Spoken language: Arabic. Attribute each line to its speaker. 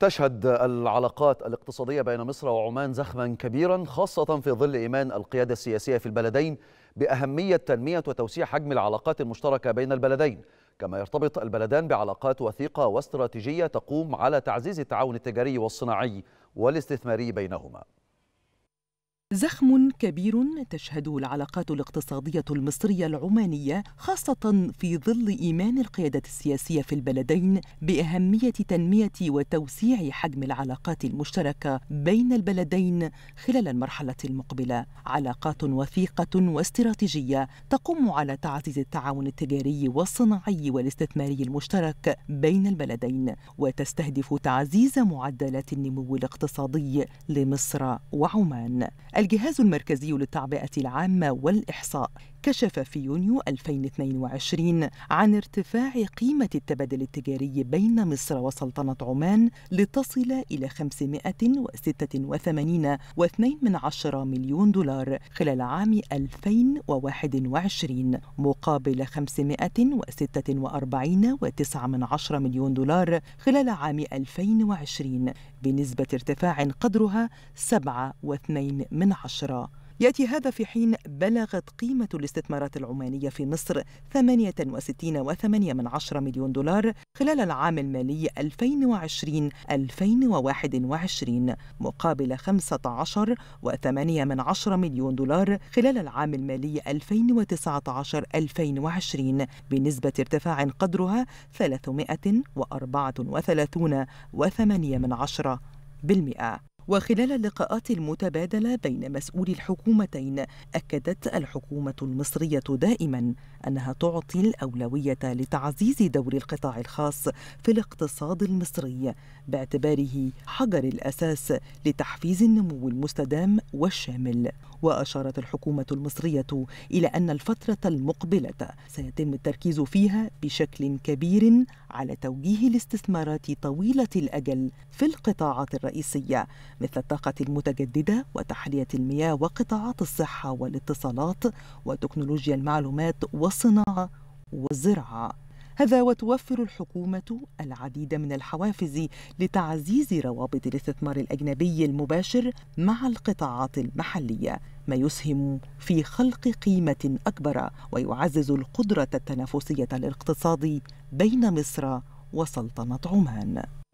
Speaker 1: تشهد العلاقات الاقتصادية بين مصر وعمان زخما كبيرا خاصة في ظل إيمان القيادة السياسية في البلدين بأهمية تنمية وتوسيع حجم العلاقات المشتركة بين البلدين كما يرتبط البلدان بعلاقات وثيقة واستراتيجية تقوم على تعزيز التعاون التجاري والصناعي والاستثماري بينهما
Speaker 2: زخم كبير تشهده العلاقات الاقتصادية المصرية العمانية خاصة في ظل إيمان القيادة السياسية في البلدين بأهمية تنمية وتوسيع حجم العلاقات المشتركة بين البلدين خلال المرحلة المقبلة. علاقات وثيقة واستراتيجية تقوم على تعزيز التعاون التجاري والصناعي والاستثماري المشترك بين البلدين وتستهدف تعزيز معدلات النمو الاقتصادي لمصر وعمان. الجهاز المركزي للتعبئة العامة والإحصاء كشف في يونيو 2022 عن ارتفاع قيمة التبادل التجاري بين مصر وسلطنة عمان لتصل إلى 586.2 مليون دولار خلال عام 2021 مقابل 546.9 مليون دولار خلال عام 2020 بنسبة ارتفاع قدرها 7.2 يأتي هذا في حين بلغت قيمة الاستثمارات العمانية في مصر 68.8 مليون دولار خلال العام المالي 2020-2021 مقابل 15.8 مليون دولار خلال العام المالي 2019-2020 بنسبة ارتفاع قدرها 334.8 بالمئة وخلال اللقاءات المتبادله بين مسؤولي الحكومتين اكدت الحكومه المصريه دائما انها تعطي الاولويه لتعزيز دور القطاع الخاص في الاقتصاد المصري باعتباره حجر الاساس لتحفيز النمو المستدام والشامل واشارت الحكومه المصريه الى ان الفتره المقبله سيتم التركيز فيها بشكل كبير على توجيه الاستثمارات طويلة الأجل في القطاعات الرئيسية مثل الطاقة المتجددة وتحلية المياه وقطاعات الصحة والاتصالات وتكنولوجيا المعلومات والصناعة والزراعة هذا وتوفر الحكومة العديد من الحوافز لتعزيز روابط الاستثمار الأجنبي المباشر مع القطاعات المحلية ما يسهم في خلق قيمة أكبر ويعزز القدرة التنافسية الاقتصادي بين مصر وسلطنة عمان